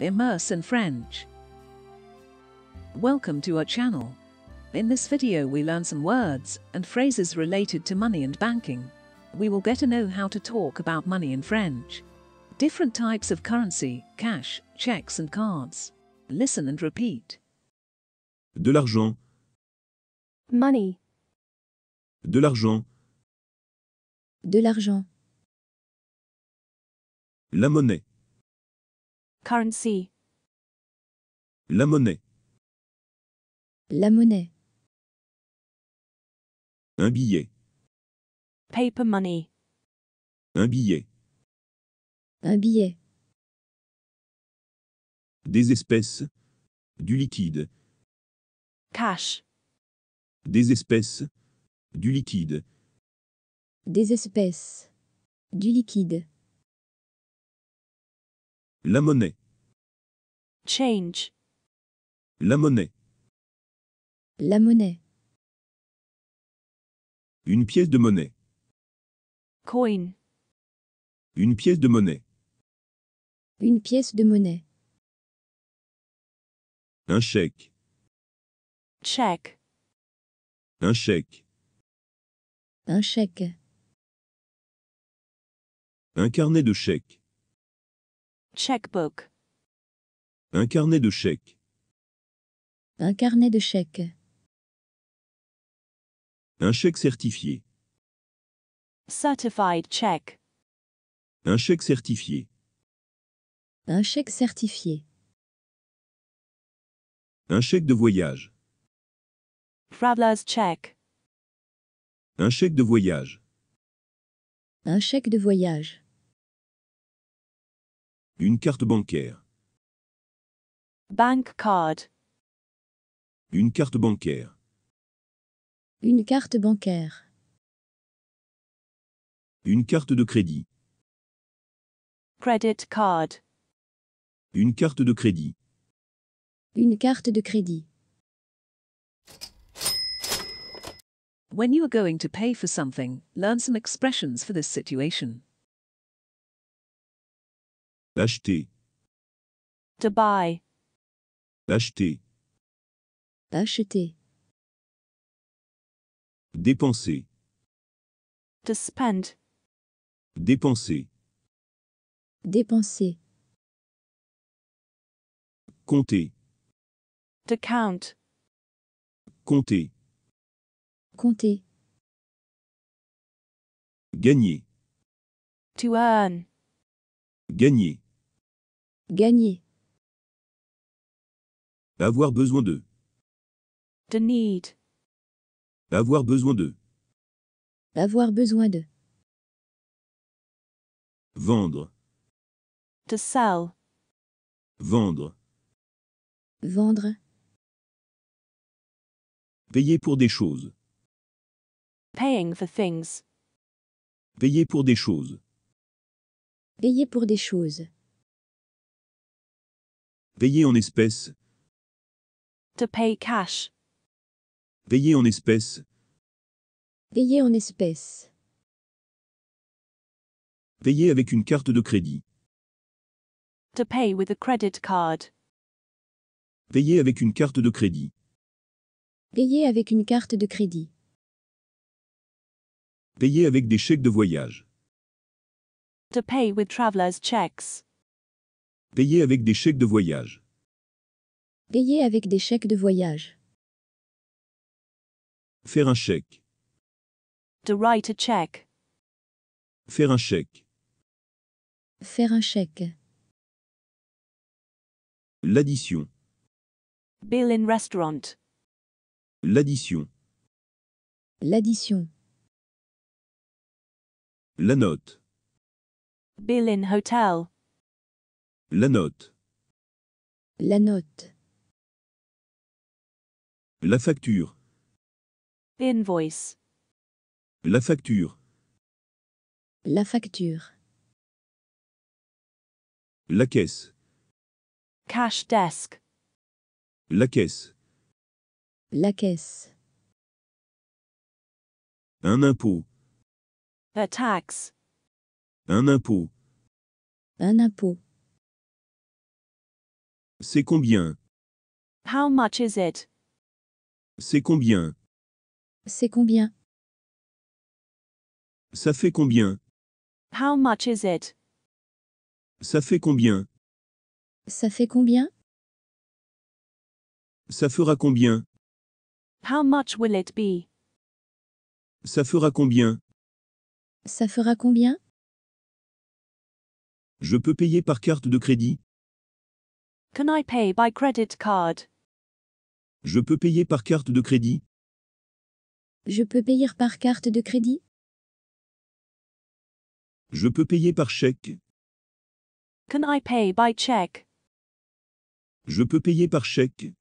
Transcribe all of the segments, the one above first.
Immerse in French. Welcome to our channel. In this video we learn some words and phrases related to money and banking. We will get to know how to talk about money in French. Different types of currency, cash, checks and cards. Listen and repeat. De l'argent. Money. De l'argent. De l'argent. La monnaie. La monnaie. La monnaie. Un billet. Paper money. Un billet. Un billet. Des espèces. Du liquide. Cash. Des espèces. Du liquide. Des espèces. Du liquide. La monnaie. Change. La monnaie. La monnaie. Une pièce de monnaie. Coin. Une pièce de monnaie. Une pièce de monnaie. Un chèque. Check. Un chèque. Un chèque. Un carnet de chèques. Checkbook. Un carnet de chèques. Un carnet de chèques. Un chèque certifié. Certified check. Un chèque certifié. Un chèque certifié. Un chèque de voyage. Traveler's check. Un chèque de voyage. Un chèque de voyage. Une carte bancaire. Bank card. Une carte bancaire. Une carte bancaire. Une carte de crédit. Credit card. Une carte de crédit. Une carte de crédit. When you are going to pay for something, learn some expressions for this situation. Acheter. To buy. Acheter. Acheter. Dépenser. To spend. Dépenser. Dépenser. Compter. To count. Compter. Compter. Gagner. To earn. Gagner. Gagner. Avoir besoin de. The need. Avoir besoin de. Avoir besoin de. Vendre. To sell. Vendre. Vendre. Payer pour des choses. Paying for things. Payer pour des choses. Payer pour des choses. Payer en espèces to pay cash. Payer en espèces. Payer en espèces. Payer avec une carte de crédit. To pay with a credit card. Payer avec une carte de crédit. Payer avec une carte de crédit. Payer avec des chèques de voyage. To pay with traveler's checks. Payer avec des chèques de voyage. Payer avec des chèques de voyage. Faire un chèque. To write a check. Faire un chèque. Faire un chèque. L'addition. Bill in restaurant. L'addition. L'addition. La note. Bill in hotel. La note. La note. La facture. Invoice. La facture. La facture. La caisse. Cash desk. La caisse. La caisse. Un impôt. A tax. Un impôt. Un impôt. C'est combien? How much is it? C'est combien C'est combien Ça fait combien How much is it Ça fait combien Ça fait combien Ça fera combien How much will it be Ça fera combien Ça fera combien Je peux payer par carte de crédit Can I pay by credit card je peux payer par carte de crédit Je peux payer par carte de crédit Je peux payer par chèque Can I pay by check? Je peux payer par chèque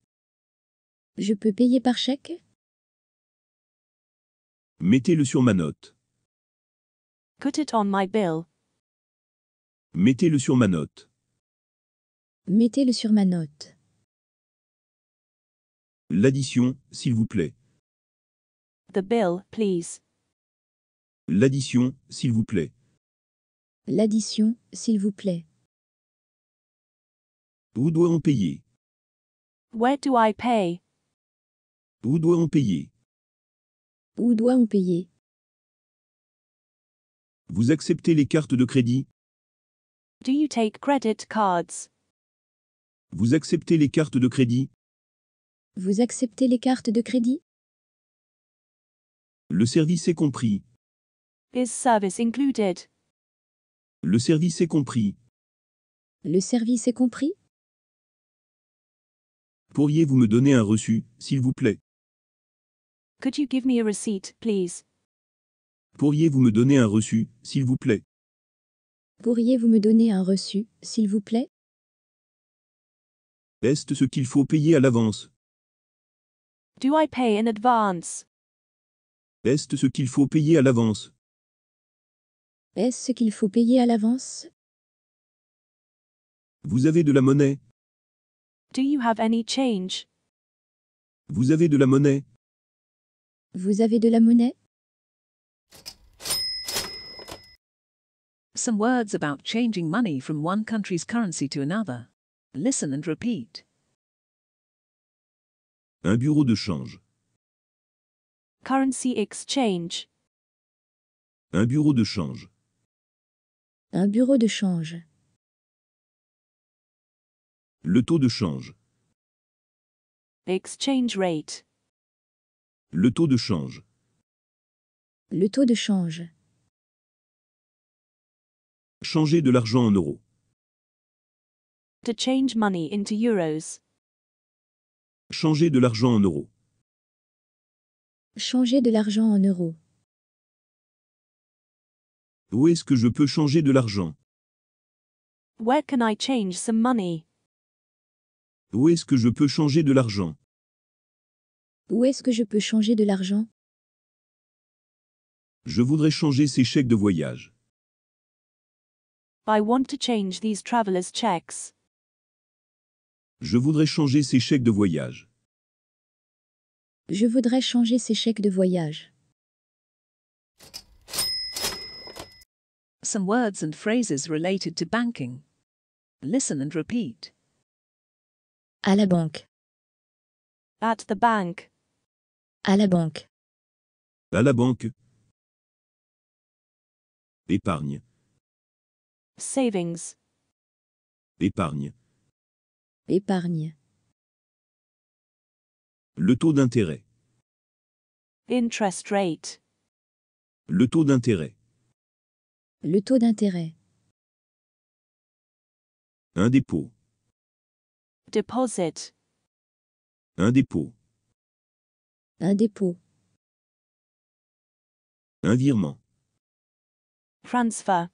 Je peux payer par chèque Mettez-le sur ma note. Put it on my bill. Mettez-le sur ma note. Mettez-le sur ma note. L'addition, s'il vous plaît. The bill, please. L'addition, s'il vous plaît. L'addition, s'il vous plaît. Où doit-on payer Where do I pay? Où doit-on payer Où doit-on payer Vous acceptez les cartes de crédit Do you take credit cards? Vous acceptez les cartes de crédit vous acceptez les cartes de crédit Le service est compris. service included? Le service est compris. Le service est compris Pourriez-vous me donner un reçu, s'il vous plaît Could you give me a receipt, please? Pourriez-vous me donner un reçu, s'il vous plaît Pourriez-vous me donner un reçu, s'il vous plaît Est-ce ce qu'il faut payer à l'avance Do I pay in advance? Est-ce ce qu'il faut payer à l'avance? Est-ce ce qu'il faut payer à l'avance? Vous avez de la monnaie? Do you have any change? Vous avez de la monnaie? Vous avez de la monnaie? Some words about changing money from one country's currency to another. Listen and repeat. Un bureau de change. Currency exchange. Un bureau de change. Un bureau de change. Le taux de change. Exchange rate. Le taux de change. Le taux de change. Changer de l'argent en euros. To change money into euros. Changer de l'argent en euros. Changer de l'argent en euros. Où est-ce que je peux changer de l'argent Where can I change some money? Où est-ce que je peux changer de l'argent Où est-ce que je peux changer de l'argent Je voudrais changer ces chèques de voyage. I want to change these traveler's checks. Je voudrais changer ces chèques de voyage. Je voudrais changer chèques de voyage. Some words and phrases related to banking. Listen and repeat. À la banque. At the bank. À la banque. À la banque. Épargne. Savings. Épargne. Épargne. Le taux d'intérêt. Interest rate. Le taux d'intérêt. Le taux d'intérêt. Un dépôt. Deposit. Un dépôt. Un dépôt. Un virement. Transfer.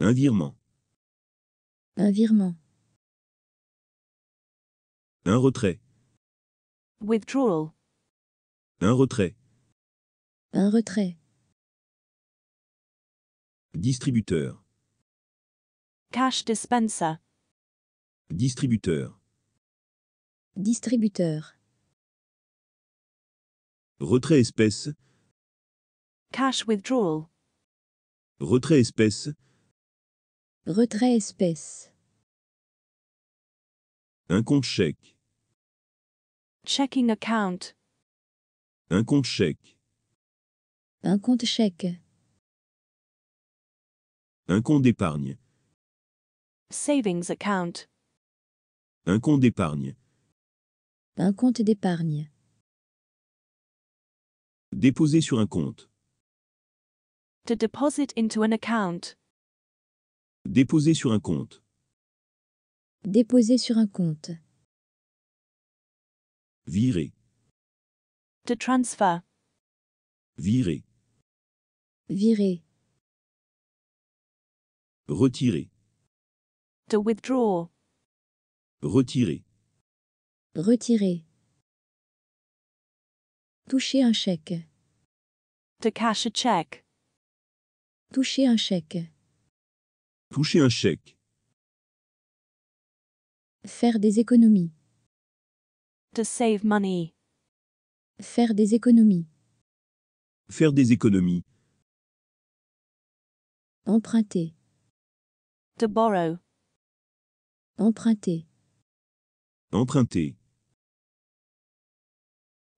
Un virement. Un virement. Un retrait. Withdrawal. Un retrait. Un retrait. Distributeur. Cash dispenser. Distributeur. Distributeur. Retrait espèce. Cash withdrawal. Retrait espèce. Retrait espèce. Un compte chèque. Checking account. Un compte chèque. Un compte chèque. Un compte d'épargne. Savings account. Un compte d'épargne. Un compte d'épargne. Déposer sur un compte. To deposit into an account. Déposer sur un compte. Déposer sur un compte. Virer. De transfer. Virer. Virer. Retirer. To withdraw. Retirer. Retirer. Toucher un chèque. To cash a check. Toucher un chèque. Toucher un chèque. Faire des économies. To save money. Faire des économies. Faire des économies. Emprunter. To borrow. Emprunter. Emprunter.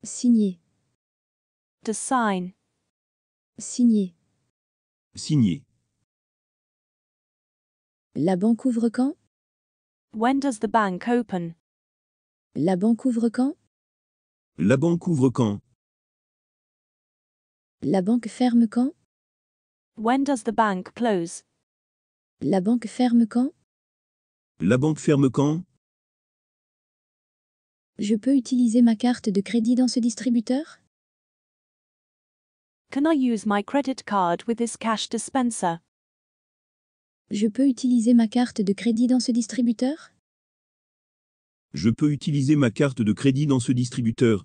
Signer. To sign. Signer. Signer. La banque ouvre quand? When does the bank open? La banque ouvre quand La banque ouvre quand La banque ferme quand When does the bank close? La banque ferme quand La banque ferme quand Je peux utiliser ma carte de crédit dans ce distributeur Can I use my credit card with this cash dispenser? Je peux utiliser ma carte de crédit dans ce distributeur je peux utiliser ma carte de crédit dans ce distributeur.